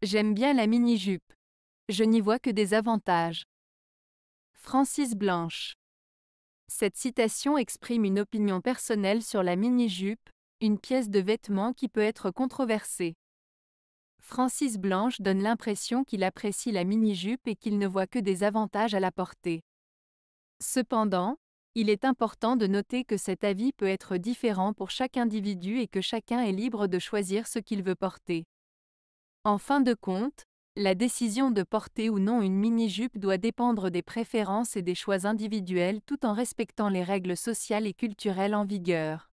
J'aime bien la mini-jupe. Je n'y vois que des avantages. Francis Blanche. Cette citation exprime une opinion personnelle sur la mini-jupe, une pièce de vêtement qui peut être controversée. Francis Blanche donne l'impression qu'il apprécie la mini-jupe et qu'il ne voit que des avantages à la porter. Cependant, il est important de noter que cet avis peut être différent pour chaque individu et que chacun est libre de choisir ce qu'il veut porter. En fin de compte, la décision de porter ou non une mini-jupe doit dépendre des préférences et des choix individuels tout en respectant les règles sociales et culturelles en vigueur.